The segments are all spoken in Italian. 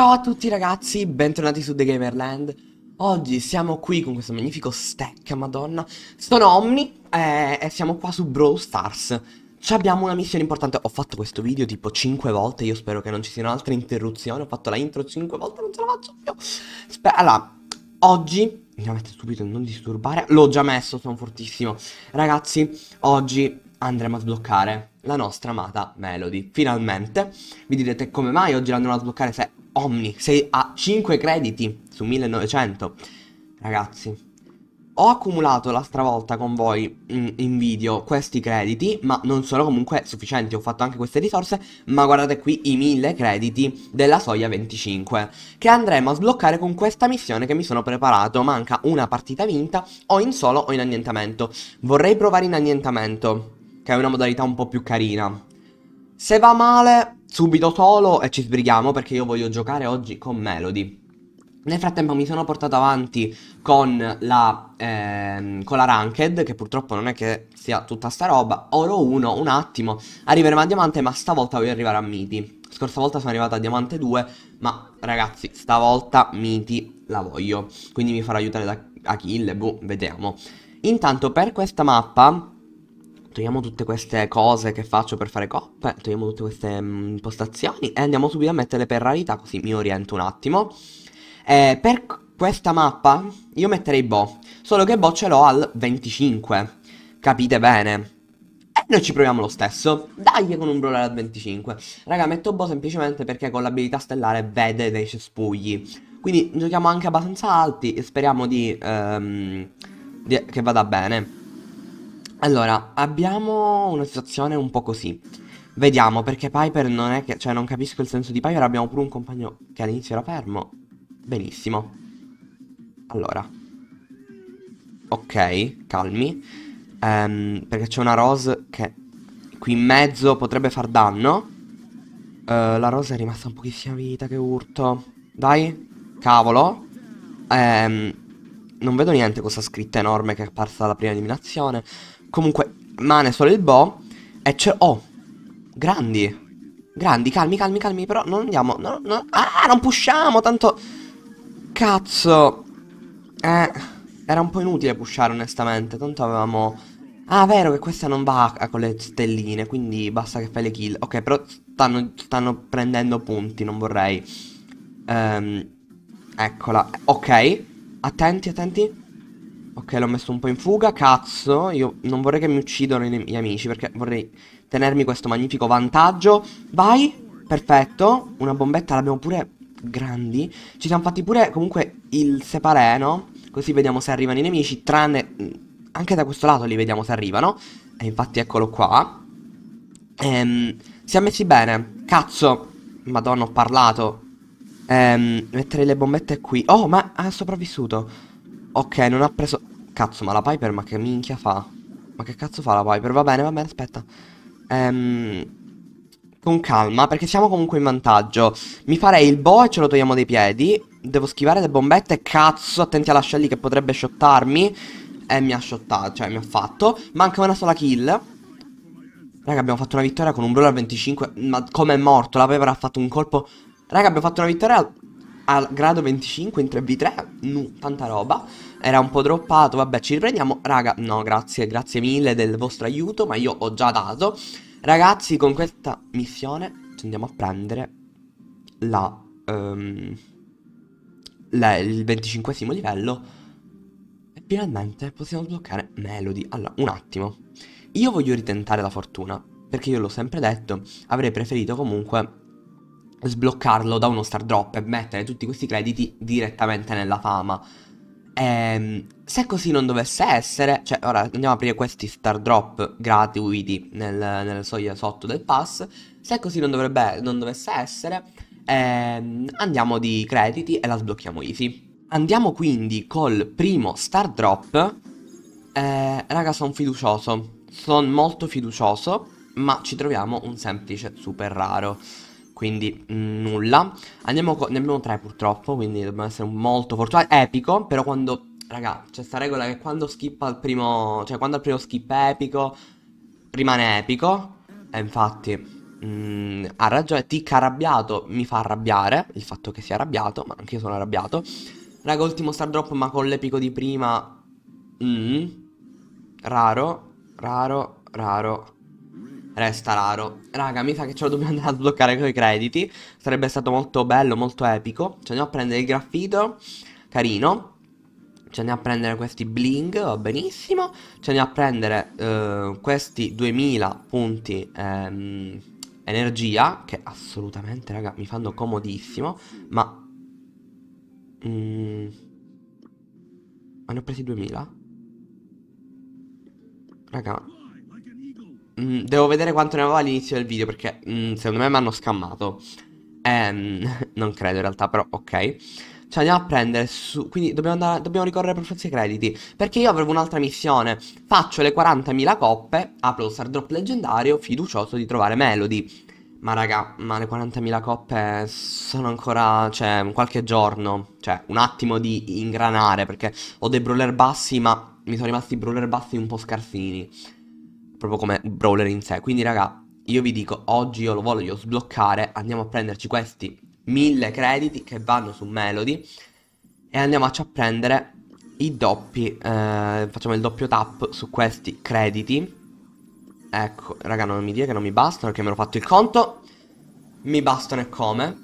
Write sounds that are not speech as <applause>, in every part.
Ciao a tutti ragazzi, bentornati su The Gamerland. Oggi siamo qui con questo magnifico stack, madonna. Sono Omni eh, e siamo qua su Brawl Stars. Ci abbiamo una missione importante. Ho fatto questo video tipo 5 volte, io spero che non ci siano altre interruzioni. Ho fatto la intro 5 volte, non ce la faccio più. Sper allora, oggi... Andiamo a mettere subito non disturbare. L'ho già messo, sono fortissimo. Ragazzi, oggi andremo a sbloccare la nostra amata Melody. Finalmente. Vi direte come mai oggi l'andremo a sbloccare se Omni, sei a 5 crediti su 1900. Ragazzi, ho accumulato la stravolta con voi in, mm, in, video questi crediti, ma non sono comunque sufficienti, ho fatto anche queste risorse, ma guardate qui i 1000 crediti della soglia 25, che andremo a sbloccare con questa missione che mi sono preparato, manca una partita vinta o in solo o in annientamento. Vorrei provare in annientamento, che è una modalità un po' più carina. Se va male, subito solo e ci sbrighiamo perché io voglio giocare oggi con Melody. Nel frattempo mi sono portato avanti con la, ehm, con la Ranked, che purtroppo non è che sia tutta sta roba. Oro 1, un attimo, arriveremo a Diamante, ma stavolta voglio arrivare a Miti. Scorsa volta sono arrivato a Diamante 2, ma ragazzi, stavolta Miti la voglio. Quindi mi farò aiutare da Achille, boh, vediamo. Intanto per questa mappa togliamo tutte queste cose che faccio per fare coppe, togliamo tutte queste mh, mm, impostazioni e andiamo subito a metterle per rarità così mi oriento un attimo. Eh, per questa mappa io metterei Bo, solo che Bo ce l'ho al 25, capite bene. E noi ci proviamo lo stesso, dai con un brawler al 25. Raga, metto Bo semplicemente perché con l'abilità stellare vede dei cespugli. Quindi giochiamo anche abbastanza alti e speriamo di, um, di che vada bene. Allora, abbiamo una situazione un po' così. Vediamo, perché Piper non è che... Cioè, non capisco il senso di Piper. Abbiamo pure un compagno che all'inizio era fermo. Benissimo. Allora. Ok, calmi. Um, perché c'è una Rose che qui in mezzo potrebbe far danno. Uh, la Rose è rimasta un pochissima vita, che urto. Dai, cavolo. Um, non vedo niente questa scritta enorme che è apparsa dalla prima eliminazione. Comunque, mane solo il Bo. E c'è... Oh, grandi. Grandi, calmi, calmi, calmi. Però non andiamo... No, no. Ah, non pushiamo, tanto... Cazzo. Eh, era un po' inutile pushare, onestamente. Tanto avevamo... Ah, vero che questa non va con le stelline, quindi basta che fai le kill. Ok, però stanno, stanno prendendo punti, non vorrei. Ehm, eccola. Ok, attenti, attenti. Ok, l'ho messo un po' in fuga, cazzo, io non vorrei che mi uccidano gli amici perché vorrei tenermi questo magnifico vantaggio. Vai, perfetto, una bombetta l'abbiamo pure grandi. Ci siamo fatti pure comunque il separé, no? Così vediamo se arrivano i nemici, tranne... Mm, anche da questo lato li vediamo se arrivano. E infatti eccolo qua. Ehm, siamo messi bene. Cazzo. Madonna, ho parlato. Ehm, mettere le bombette qui. Oh, ma è sopravvissuto. Ok, non ha preso... Cazzo, ma la Piper ma che minchia fa? Ma che cazzo fa la Piper? Va bene, va bene, aspetta. Ehm... Con calma, perché siamo comunque in vantaggio. Mi farei il bo e ce lo togliamo dai piedi. Devo schivare le bombette. Cazzo, attenti alla Shelly che potrebbe shottarmi. E mi ha shottato, cioè mi ha fatto. Manca una sola kill. Raga, abbiamo fatto una vittoria con un Brawler 25. Ma come è morto? La Piper ha fatto un colpo... Raga, abbiamo fatto una vittoria a grado 25 in 3v3, no, tanta roba. Era un po' droppato, vabbè ci riprendiamo. Raga, no grazie, grazie mille del vostro aiuto, ma io ho già dato. Ragazzi, con questa missione ci andiamo a prendere la, um, la il 25 livello. E finalmente possiamo sbloccare Melody. Allora, un attimo. Io voglio ritentare la fortuna, perché io l'ho sempre detto, avrei preferito comunque sbloccarlo da uno star drop e mettere tutti questi crediti direttamente nella fama. E, ehm, se così non dovesse essere, cioè ora andiamo a aprire questi star drop gratuiti nel, nella soglia sotto del pass, se così non, dovrebbe, non dovesse essere, eh, andiamo di crediti e la sblocchiamo easy. Andiamo quindi col primo star drop, eh, raga sono fiducioso, sono molto fiducioso, ma ci troviamo un semplice super raro quindi mh, mm, nulla. Andiamo ne abbiamo tre purtroppo, quindi dobbiamo essere molto fortunati. Epico, però quando... Raga, c'è sta regola che quando skip al primo... Cioè, quando al primo skip è epico, rimane epico. E infatti, mh, mm, ha ragione, Tic arrabbiato mi fa arrabbiare, il fatto che sia arrabbiato, ma anche io sono arrabbiato. Raga, ultimo star drop, ma con l'epico di prima... Mh, mm, raro, raro, raro. Resta raro. Raga, mi sa che ce lo dobbiamo andare a sbloccare con i crediti. Sarebbe stato molto bello, molto epico. Ci andiamo a prendere il graffito. Carino. Ci andiamo a prendere questi bling, va oh, benissimo. Ci andiamo a prendere eh, questi 2000 punti ehm, energia, che assolutamente, raga, mi fanno comodissimo. Ma... Mm, ma ne ho presi 2000? Raga, mh, mm, devo vedere quanto ne avevo all'inizio del video perché mh, mm, secondo me mi hanno scammato. Ehm, <laughs> non credo in realtà, però ok. Ci andiamo a prendere su... Quindi dobbiamo, andare, dobbiamo ricorrere per forza ai crediti. Perché io avevo un'altra missione. Faccio le 40.000 coppe, apro lo star drop leggendario, fiducioso di trovare Melody. Ma raga, ma le 40.000 coppe sono ancora, cioè, qualche giorno, cioè, un attimo di ingranare, perché ho dei brawler bassi, ma mi sono rimasti i brawler bassi un po' scarsini proprio come brawler in sé. Quindi raga, io vi dico, oggi io lo voglio sbloccare, andiamo a prenderci questi mille crediti che vanno su Melody e andiamoci a prendere i doppi, eh, facciamo il doppio tap su questi crediti. Ecco, raga, non mi dire che non mi bastano perché me l'ho fatto il conto. Mi bastano e come.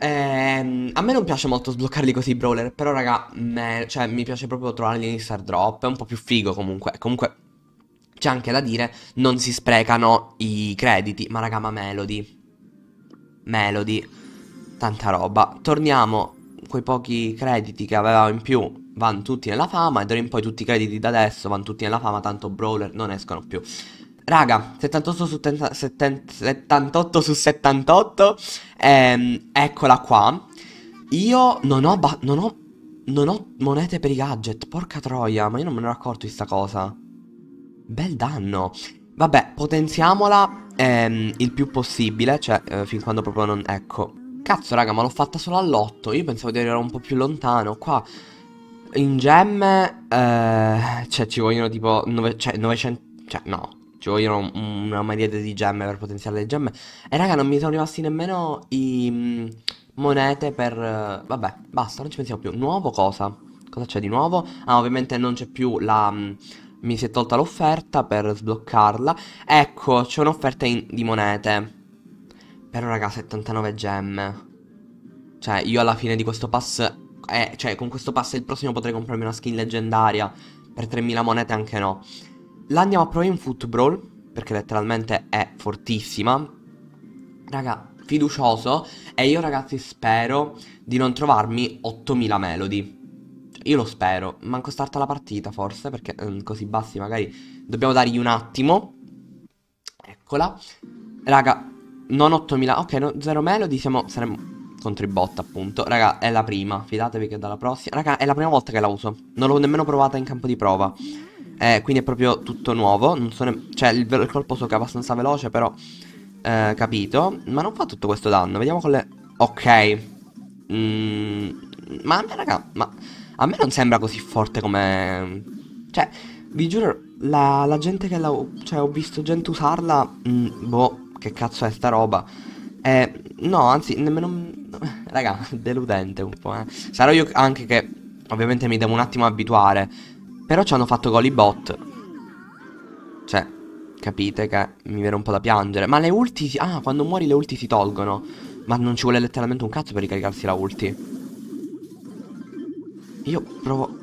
Ehm, a me non piace molto sbloccarli così i brawler, però raga, me, cioè, mi piace proprio trovarli in Star Drop, è un po' più figo comunque. Comunque c'è anche da dire, non si sprecano i crediti. Ma raga, ma Melody. Melody. Tanta roba. Torniamo, quei pochi crediti che avevamo in più vanno tutti nella fama e d'ora in poi tutti i crediti da adesso vanno tutti nella fama, tanto brawler non escono più. Raga, 78 su, 70, 78, su 78, ehm, eccola qua. Io non ho, non ho, non ho monete per i gadget, porca troia, ma io non me ne ero accorto di sta cosa. Bel danno. Vabbè, potenziamola ehm, il più possibile, cioè eh, fin quando proprio non... Ecco. Cazzo, raga, ma l'ho fatta solo all'8. Io pensavo di arrivare un po' più lontano. Qua in gemme... Eh, cioè, ci vogliono tipo... Nove, cioè, 900... Cioè, no. Ci vogliono una miriade di gemme per potenziare le gemme. E raga, non mi sono rimasti nemmeno i... Mh, mm, monete per... Eh, vabbè, basta, non ci pensiamo più. Nuovo cosa? Cosa c'è di nuovo? Ah, ovviamente non c'è più la... Mh, mm, mi si è tolta l'offerta per sbloccarla. Ecco, c'è un'offerta di monete. Però raga, 79 gemme. Cioè, io alla fine di questo pass... Eh, cioè, con questo pass il prossimo potrei comprarmi una skin leggendaria. Per 3000 monete anche no. La andiamo a provare in football. Perché letteralmente è fortissima. Raga, fiducioso. E io ragazzi spero di non trovarmi 8000 melody io lo spero. Manco starta la partita forse, perché um, così bassi magari dobbiamo dargli un attimo. Eccola. Raga, non 8000, ok, no, 0 melody, siamo, saremo contro i bot appunto Raga è la prima Fidatevi che è dalla prossima Raga è la prima volta che la uso Non l'ho nemmeno provata in campo di prova eh, Quindi è proprio tutto nuovo non so ne... Cioè il, il, colpo so che è abbastanza veloce però eh, Capito Ma non fa tutto questo danno Vediamo con le Ok mm, Ma raga Ma a me non sembra così forte come... Cioè, vi giuro, la, la gente che la... Cioè, ho visto gente usarla... Mh, mm, boh, che cazzo è sta roba? Eh, no, anzi, nemmeno... <laughs> Raga, <laughs> deludente un po', eh. Sarò io anche che... Ovviamente mi devo un attimo abituare. Però ci hanno fatto gol i bot. Cioè, capite che mi viene un po' da piangere. Ma le ulti... Ah, quando muori le ulti si tolgono. Ma non ci vuole letteralmente un cazzo per ricaricarsi la ulti. Io provo...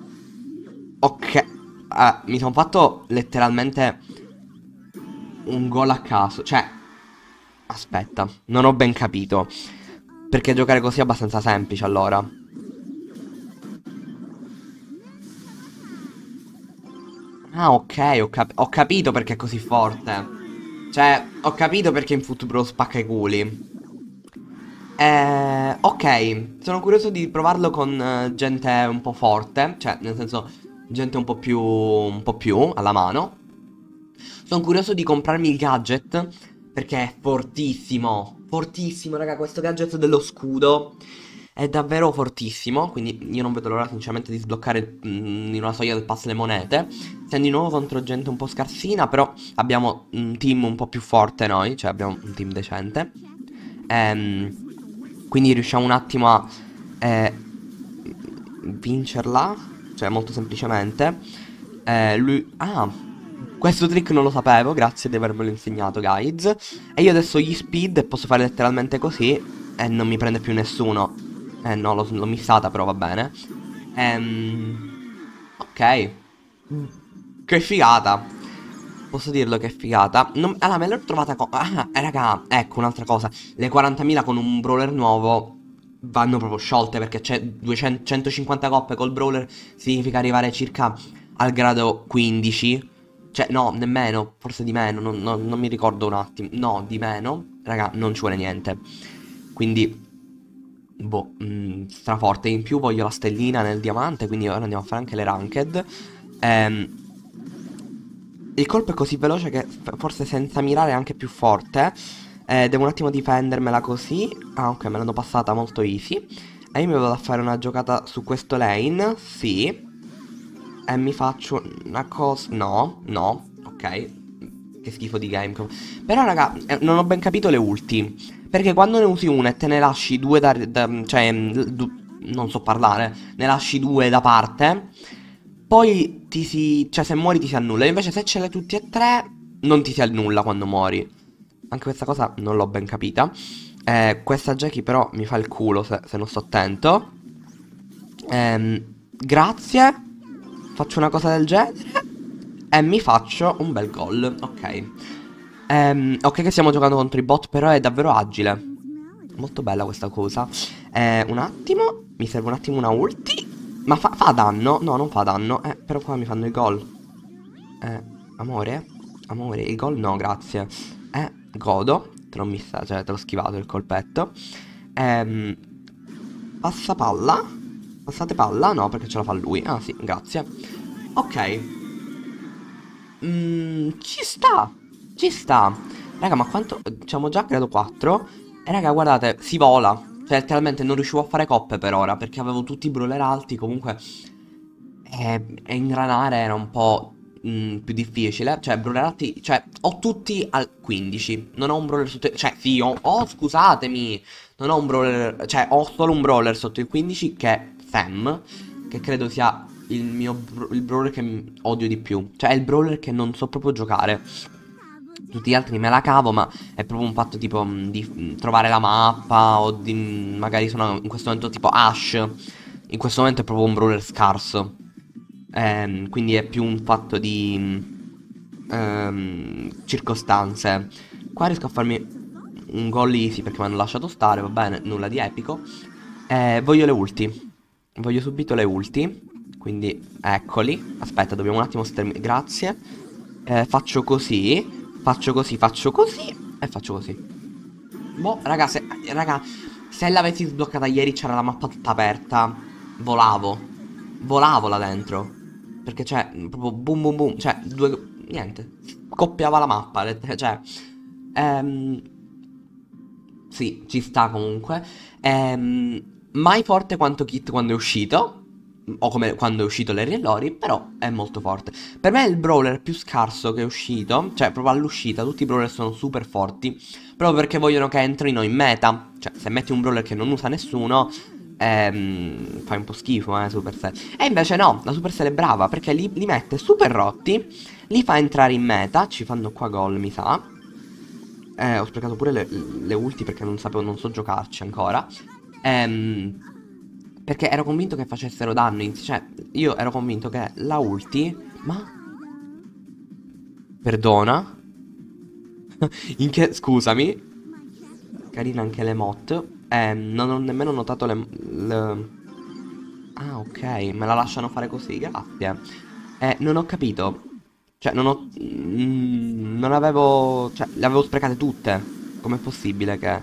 Ok. Ah, mi sono fatto letteralmente un gol a caso. Cioè, aspetta, non ho ben capito. Perché giocare così è abbastanza semplice allora. Ah, ok, ho, cap ho capito perché è così forte. Cioè, ho capito perché in football spacca i culi. Eh, eh, ok, sono curioso di provarlo con eh, gente un po' forte, cioè nel senso gente un po' più, un po più alla mano. Sono curioso di comprarmi il gadget perché è fortissimo, fortissimo raga, questo gadget dello scudo è davvero fortissimo, quindi io non vedo l'ora sinceramente di sbloccare mh, mm, in una soglia del pass le monete. Siamo di nuovo contro gente un po' scarsina, però abbiamo un team un po' più forte noi, cioè abbiamo un team decente. Ehm... Quindi riusciamo un attimo a eh, vincerla, cioè molto semplicemente. Eh, lui... Ah, questo trick non lo sapevo, grazie di avermelo insegnato, guys. E io adesso gli speed posso fare letteralmente così e non mi prende più nessuno. Eh no, l'ho, l'ho missata, però va bene. Ehm... Ok. Che figata posso dirlo che è figata. Non... Allora, me l'ho trovata con... Ah, ah, raga, ecco un'altra cosa. Le 40.000 con un brawler nuovo vanno proprio sciolte perché c'è 250 coppe col brawler significa arrivare circa al grado 15. Cioè, no, nemmeno, forse di meno, non, non, non mi ricordo un attimo. No, di meno. Raga, non ci vuole niente. Quindi... Boh, mh, mm, straforte. In più voglio la stellina nel diamante, quindi ora andiamo a fare anche le ranked. Ehm il colpo è così veloce che forse senza mirare è anche più forte. Eh, devo un attimo difendermela così. Ah, ok, me l'hanno passata molto easy. E io mi vado a fare una giocata su questo lane. Sì. E mi faccio una cosa... No, no, ok. Che schifo di game. Però, raga, eh, non ho ben capito le ulti. Perché quando ne usi una e te ne lasci due da... da cioè... Du, non so parlare. Ne lasci due da parte poi ti si... cioè se muori ti si annulla. Invece se ce l'hai tutti e tre, non ti si annulla quando muori. Anche questa cosa non l'ho ben capita. Eh, questa Jackie però mi fa il culo se, se non sto attento. Eh, grazie. Faccio una cosa del genere. E mi faccio un bel gol. Ok. Eh, ok che stiamo giocando contro i bot, però è davvero agile. Molto bella questa cosa. Eh, un attimo. Mi serve un attimo una ulti. Ma fa, fa danno? No, non fa danno. Eh, però qua mi fanno i gol. Eh, amore? Amore, il gol no, grazie. Eh, godo. Te l'ho missa, cioè te l'ho schivato il colpetto. Ehm, passa palla. Passate palla? No, perché ce la fa lui. Ah sì, grazie. Ok. Mm, ci sta. Ci sta. Raga, ma quanto... Diciamo già creato 4. Eh, e raga, guardate, si vola. Cioè, letteralmente non riuscivo a fare coppe per ora, perché avevo tutti i brawler alti, comunque... E, eh, e ingranare era un po' mh, mm, più difficile. Cioè, brawler alti... Cioè, ho tutti al 15. Non ho un brawler sotto... Cioè, sì, ho... Oh, scusatemi! Non ho un brawler... Cioè, ho solo un brawler sotto il 15, che è Sam, che credo sia il mio... il brawler che odio di più. Cioè, è il brawler che non so proprio giocare tutti gli altri me la cavo, ma è proprio un fatto tipo mm, di mm, trovare la mappa o di mm, magari sono in questo momento tipo Ash. In questo momento è proprio un brawler scarso. Ehm, quindi è più un fatto di ehm, circostanze. Qua riesco a farmi un gol easy perché mi hanno lasciato stare, va bene, nulla di epico. Eh, voglio le ulti. Voglio subito le ulti. Quindi eccoli. Aspetta, dobbiamo un attimo sterminare. Grazie. Eh, faccio così. Faccio così, faccio così e faccio così. Boh, raga, se, raga, se l'avessi sbloccata ieri c'era la mappa tutta aperta. Volavo. Volavo là dentro. Perché c'è cioè, proprio boom boom boom. Cioè, due... Niente. Coppiava la mappa. Cioè... Ehm, sì, ci sta comunque. Ehm, mai forte quanto Kit quando è uscito o come quando è uscito Larry e Lori, però è molto forte. Per me è il brawler più scarso che è uscito, cioè proprio all'uscita tutti i brawler sono super forti, proprio perché vogliono che entrino in meta, cioè se metti un brawler che non usa nessuno, ehm, fai un po' schifo eh Supercell. E invece no, la Supercell è brava perché li, li mette super rotti, li fa entrare in meta, ci fanno qua gol mi sa. Eh, ho sprecato pure le, le ulti perché non sapevo, non so giocarci ancora. Ehm... Perché ero convinto che facessero danno. Cioè, io ero convinto che la ulti... Ma... Perdona? <laughs> In che... Scusami. Carina anche le mod. Eh, non ho nemmeno notato le... le... Ah, ok. Me la lasciano fare così, grazie. Eh, non ho capito. Cioè, non ho... Mm, non avevo... Cioè, le avevo sprecate tutte. Com'è possibile che...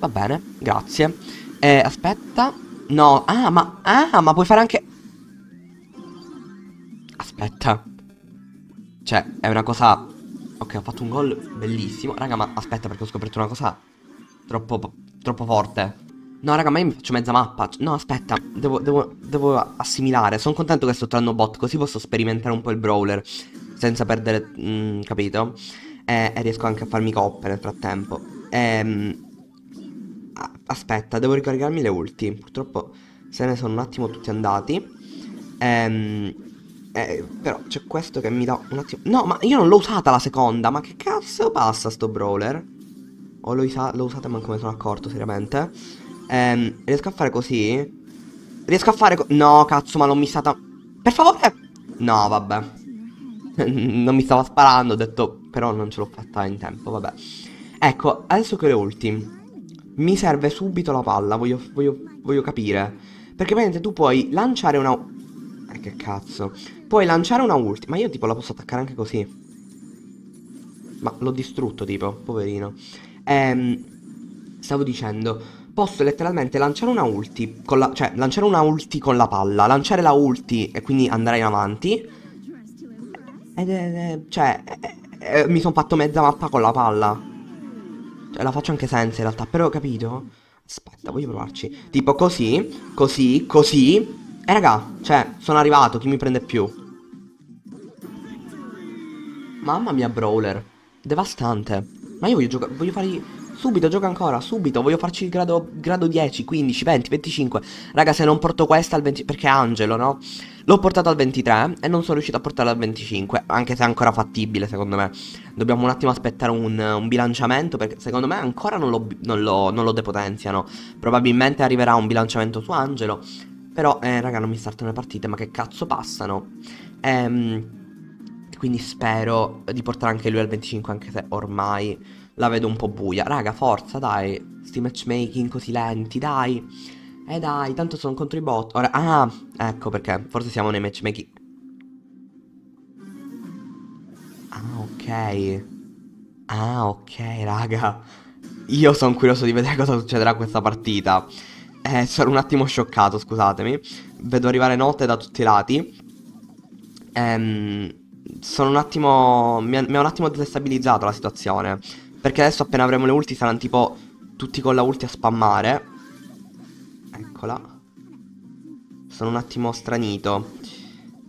Va bene, grazie. Eh, aspetta. No, ah, ma... Ah, ma puoi fare anche... Aspetta. Cioè, è una cosa... Ok, ho fatto un gol bellissimo. Raga, ma aspetta perché ho scoperto una cosa troppo, troppo forte. No, raga, ma io mi faccio mezza mappa. No, aspetta, devo, devo, devo assimilare. Sono contento che sto entrando bot, così posso sperimentare un po' il brawler. Senza perdere... Mh, mm, capito? E, eh, e riesco anche a farmi coppe nel frattempo. Ehm aspetta, devo ricaricarmi le ulti. Purtroppo se ne sono un attimo tutti andati. Ehm, eh, però c'è questo che mi dà un attimo... No, ma io non l'ho usata la seconda. Ma che cazzo passa sto brawler? O l'ho, usa usata ma come sono accorto, seriamente. Ehm, riesco a fare così? Riesco a fare... no, cazzo, ma l'ho missata... Per favore! No, vabbè. <laughs> non mi stava sparando, ho detto... Però non ce l'ho fatta in tempo, vabbè. Ecco, adesso che le ultime mi serve subito la palla, voglio, voglio, voglio capire. Perché praticamente tu puoi lanciare una... Eh, che cazzo. Puoi lanciare una ulti. Ma io tipo la posso attaccare anche così. Ma l'ho distrutto tipo, poverino. Ehm, stavo dicendo... Posso letteralmente lanciare una ulti con la, Cioè, lanciare una ulti con la palla Lanciare la ulti e quindi andare in avanti Ed è... cioè... È, è, mi sono fatto mezza mappa con la palla cioè, la faccio anche senza in realtà, però capito? Aspetta, voglio provarci. Tipo così, così, così. E eh, raga, cioè, sono arrivato, chi mi prende più? Mamma mia, Brawler. Devastante. Ma io voglio giocare, voglio fare... Subito, gioca ancora, subito. Voglio farci il grado, grado 10, 15, 20, 25. Raga, se non porto questa al 20... Perché è Angelo, no? L'ho portato al 23 e non sono riuscito a portarla al 25. Anche se è ancora fattibile, secondo me. Dobbiamo un attimo aspettare un, un bilanciamento. Perché secondo me ancora non lo, non, lo, non lo depotenziano. Probabilmente arriverà un bilanciamento su Angelo. Però, eh, raga, non mi startano le partite, ma che cazzo passano? Ehm, quindi spero di portare anche lui al 25, anche se ormai la vedo un po' buia. Raga, forza, dai. Sti matchmaking così lenti, dai. Eh dai, tanto sono contro i bot. Ora, ah, ecco perché. Forse siamo nei matchmaking. Ah, ok. Ah, ok, raga. Io sono curioso di vedere <laughs> cosa succederà a questa partita. Eh, sono un attimo scioccato, scusatemi. Vedo arrivare note da tutti i lati. Ehm, sono un attimo... Mi ha, mi ha un attimo destabilizzato la situazione. Perché adesso appena avremo le ulti saranno tipo tutti con la ulti a spammare. Eccola. Sono un attimo stranito.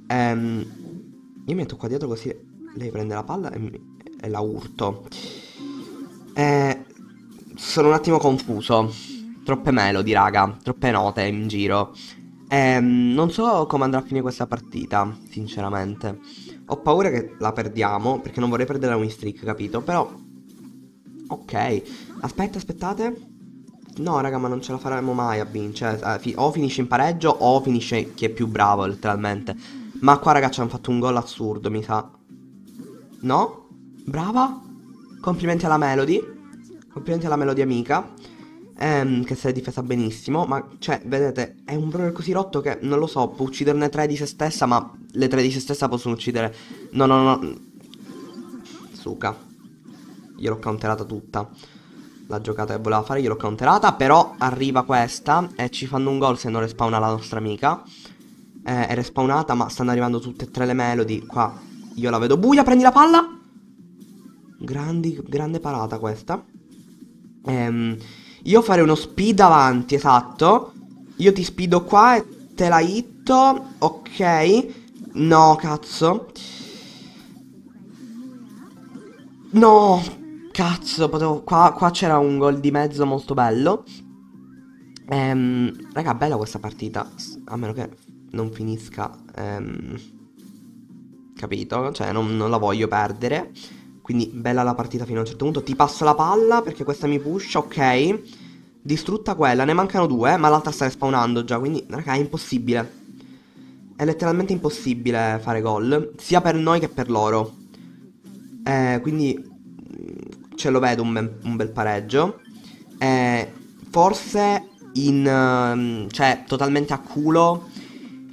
Ehm, io mi metto qua dietro così lei prende la palla e, mi, e la urto. Ehm, sono un attimo confuso. Troppe melodi, raga. Troppe note in giro. Ehm, non so come andrà a finire questa partita, sinceramente. Ho paura che la perdiamo, perché non vorrei perdere la win streak, capito? Però Ok. Aspetta, aspettate. No, raga, ma non ce la faremo mai a vincere. Cioè, fi o finisce in pareggio o finisce chi è più bravo, letteralmente. Ma qua, raga, ci hanno fatto un gol assurdo, mi sa. No? Brava? Complimenti alla Melody. Complimenti alla Melody amica. Ehm, che si è difesa benissimo. Ma, cioè, vedete, è un brawler così rotto che, non lo so, può ucciderne tre di se stessa, ma le tre di se stessa possono uccidere... No, no, no. Suca gliel'ho counterata tutta. La giocata che voleva fare gliel'ho counterata, però arriva questa e ci fanno un gol se non respawna la nostra amica. Eh, è respawnata, ma stanno arrivando tutte e tre le melody. Qua io la vedo buia, prendi la palla. Grandi, grande parata questa. Ehm, io farei uno speed avanti, esatto. Io ti speedo qua e te la hitto. Ok. No, cazzo. No, Cazzo, potevo... Qua, qua c'era un gol di mezzo molto bello. Ehm, raga, bella questa partita. A meno che non finisca... Ehm, capito? Cioè, non, non la voglio perdere. Quindi bella la partita fino a un certo punto. Ti passo la palla perché questa mi pusha, ok. Distrutta quella, ne mancano due, ma l'altra sta respawnando già, quindi raga è impossibile. È letteralmente impossibile fare gol, sia per noi che per loro. Eh, quindi ce lo vedo un, be- un bel pareggio. Eh, forse in... Ehm, cioè totalmente a culo.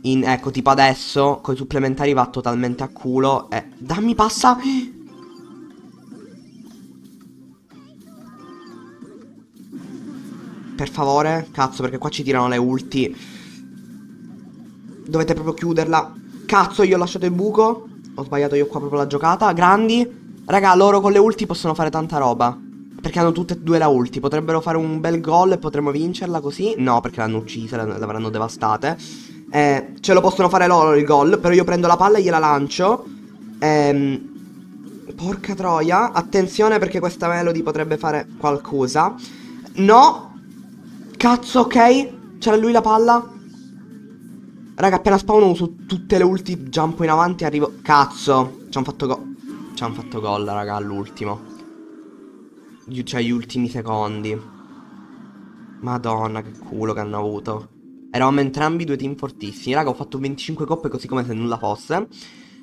In, ecco, tipo adesso, con i supplementari va totalmente a culo. Eh, dammi passa. Per favore, cazzo, perché qua ci tirano le ulti. Dovete proprio chiuderla. Cazzo, io ho lasciato il buco. Ho sbagliato io qua proprio la giocata. Grandi. Raga, loro con le ulti possono fare tanta roba. Perché hanno tutte e due la ulti. Potrebbero fare un bel gol e potremmo vincerla così. No, perché l'hanno uccisa, l'avranno devastate. Eh, ce lo possono fare loro il gol. Però io prendo la palla e gliela lancio. Ehm... Porca troia. Attenzione perché questa Melody potrebbe fare qualcosa. No. Cazzo, ok. C'era lui la palla. Raga, appena spawno su tutte le ulti, jumpo in avanti e arrivo... Cazzo, ci hanno fatto go ci hanno fatto gol, raga, all'ultimo. Cioè, gli ultimi secondi. Madonna, che culo che hanno avuto. Eravamo entrambi due team fortissimi. Raga, ho fatto 25 coppe così come se nulla fosse.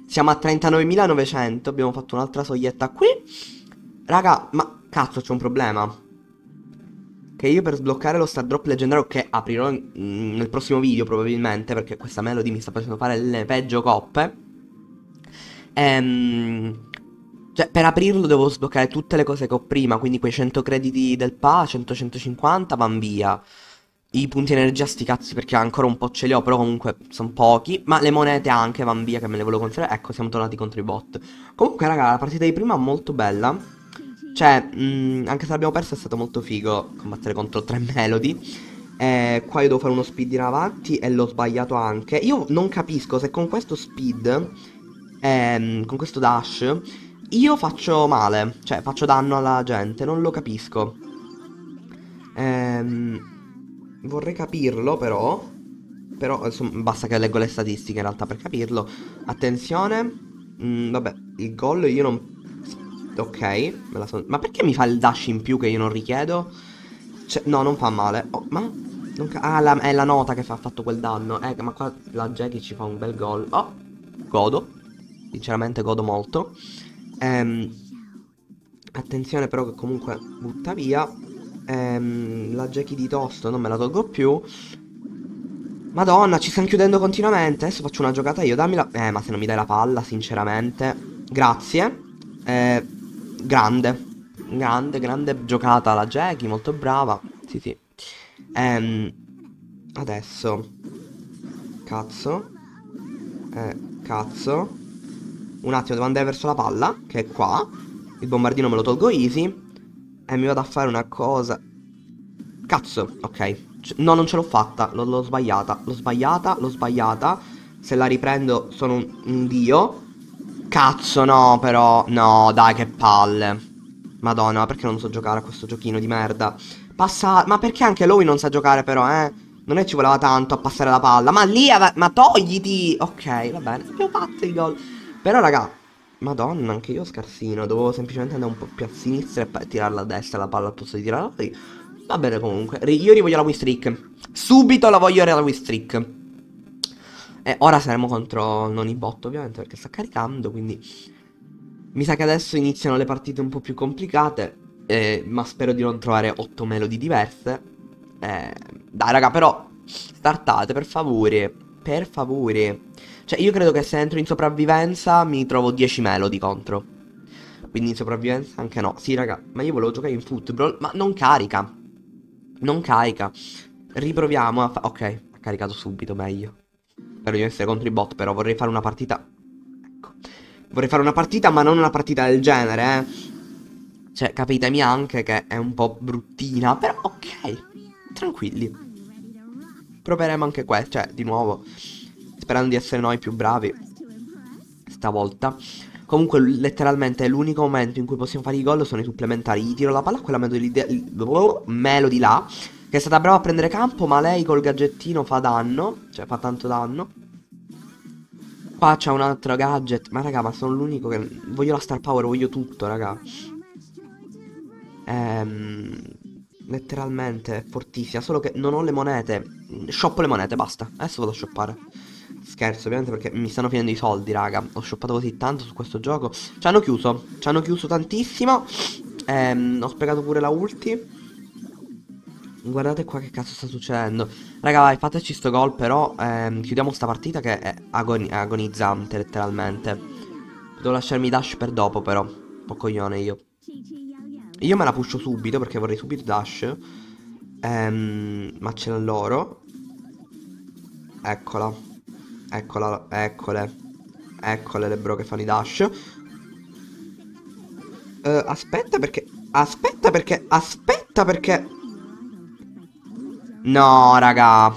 Siamo a 39.900. Abbiamo fatto un'altra soglietta qui. Raga, ma cazzo, c'è un problema. Che io per sbloccare lo star drop leggendario che aprirò in, mm, nel prossimo video probabilmente, perché questa melody mi sta facendo fare le peggio coppe. Ehm, cioè, per aprirlo devo sbloccare tutte le cose che ho prima, quindi quei 100 crediti del PA, 100-150, van via. I punti energia sti cazzi perché ancora un po' ce li ho, però comunque sono pochi. Ma le monete anche van via, che me le volevo conferire. Ecco, siamo tornati contro i bot. Comunque, raga, la partita di prima è molto bella. Cioè, mh, mm, anche se l'abbiamo persa è stato molto figo combattere contro tre melody. Eh, qua io devo fare uno speed in avanti e l'ho sbagliato anche. Io non capisco se con questo speed, ehm, con questo dash io faccio male, cioè faccio danno alla gente, non lo capisco. Ehm, vorrei capirlo però, però insomma, basta che leggo le statistiche in realtà per capirlo. Attenzione, mm, vabbè, il gol io non... Ok, me la sono... Ma perché mi fa il dash in più che io non richiedo? Cioè, no, non fa male. Oh, ma... ah, la, è la nota che fa, ha fatto quel danno. Eh, ma qua la Jackie ci fa un bel gol. Oh, godo. Sinceramente godo molto ehm, attenzione però che comunque butta via ehm, la Jackie di tosto non me la tolgo più Madonna, ci stanno chiudendo continuamente. Adesso faccio una giocata io, dammi la... Eh, ma se non mi dai la palla, sinceramente. Grazie. Eh, grande. Grande, grande giocata la Jackie, molto brava. Sì, sì. Ehm, adesso. Cazzo. Eh, cazzo. Un attimo, devo andare verso la palla, che è qua. Il bombardino me lo tolgo easy. E mi vado a fare una cosa... Cazzo, ok. No, non ce l'ho fatta, l'ho sbagliata, l'ho sbagliata, l'ho sbagliata. Se la riprendo sono un, un dio. Cazzo, no, però... No, dai, che palle. Madonna, perché non so giocare a questo giochino di merda? Passa... Ma perché anche lui non sa giocare però, eh? Non è ci voleva tanto a passare la palla. Ma lì... Ma togliti! Ok, va bene. Abbiamo fatto il gol. Però raga, madonna, anche io scarsino. Dovevo semplicemente andare un po' più a sinistra e tirarla a destra la palla al posto di tirarla lì. Va bene comunque. Io rivoglio la win streak. Subito la voglio la win streak. E ora saremo contro non i bot ovviamente perché sta caricando, quindi... Mi sa che adesso iniziano le partite un po' più complicate. Eh, ma spero di non trovare 8 melodie diverse. Eh, dai raga, però startate per favore. Per favore. Cioè, io credo che se entro in sopravvivenza mi trovo 10 melo di contro. Quindi in sopravvivenza anche no. Sì, raga, ma io volevo giocare in football, ma non carica. Non carica. Riproviamo a fa... Ok, ha caricato subito, meglio. Spero di essere contro i bot, però vorrei fare una partita... Ecco. Vorrei fare una partita, ma non una partita del genere, eh. Cioè, capitemi anche che è un po' bruttina, però ok. Tranquilli. Proveremo anche questo, cioè, di nuovo sperando di essere noi più bravi stavolta. Comunque letteralmente l'unico momento in cui possiamo fare i gol sono i supplementari. Gli tiro la palla a quella melo oh, di là, che è stata brava a prendere campo, ma lei col gadgettino fa danno, cioè fa tanto danno. Qua c'è un altro gadget, ma raga, ma sono l'unico che... Voglio la star power, voglio tutto, raga. Ehm... Letteralmente, fortissima, solo che non ho le monete. Shoppo le monete, basta. Adesso vado a shoppare. Scherzo ovviamente perché mi stanno finendo i soldi raga Ho shoppato così tanto su questo gioco Ci hanno chiuso Ci hanno chiuso tantissimo ehm, Ho spiegato pure la ulti Guardate qua che cazzo sta succedendo Raga vai fateci sto gol però ehm, Chiudiamo sta partita che è agoni agonizzante letteralmente Devo lasciarmi dash per dopo però Po' coglione io Io me la puscio subito perché vorrei subito dash ehm, Ma ce l'ho loro Eccola Eccola, eccole. Eccole le bro che fanno i dash. Uh, aspetta perché... Aspetta perché... Aspetta perché... No, raga.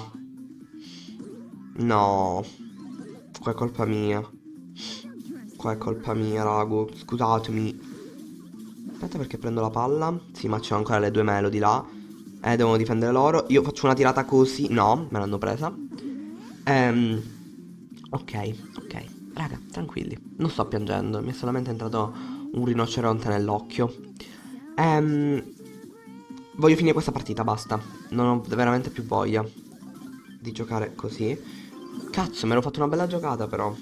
No. Qua è colpa mia. Qua è colpa mia, ragu. Scusatemi. Aspetta perché prendo la palla. Sì, ma c'ho ancora le due melody là. Eh, devono difendere loro. Io faccio una tirata così. No, me l'hanno presa. Ehm... Ok, ok, raga, tranquilli. Non sto piangendo, mi è solamente entrato un rinoceronte nell'occhio. Ehm... Voglio finire questa partita, basta. Non ho veramente più voglia di giocare così. Cazzo, mi ero fatto una bella giocata però.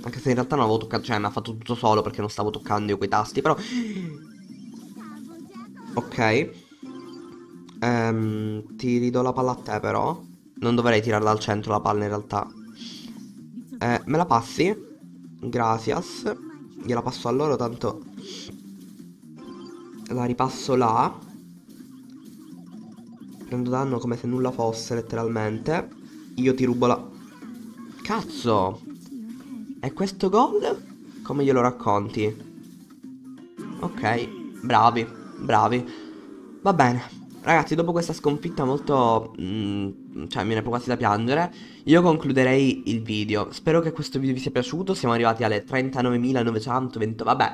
Anche se in realtà non avevo toccato, cioè mi ha fatto tutto solo perché non stavo toccando io quei tasti, però... Ok. Ehm, ti ridò la palla a te però. Non dovrei tirarla al centro la palla in realtà. Eh, me la passi? Gracias. Gliela passo a loro, tanto... La ripasso là. Prendo danno come se nulla fosse, letteralmente. Io ti rubo la... Cazzo! E questo gol? Come glielo racconti? Ok, bravi, bravi. Va bene. Ragazzi, dopo questa sconfitta molto... Mh, mm, cioè mi viene quasi da piangere Io concluderei il video Spero che questo video vi sia piaciuto Siamo arrivati alle 39.920 Vabbè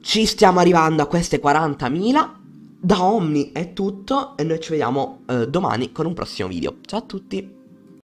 Ci stiamo arrivando a queste 40.000 da Omni è tutto e noi ci vediamo eh, domani con un prossimo video. Ciao a tutti!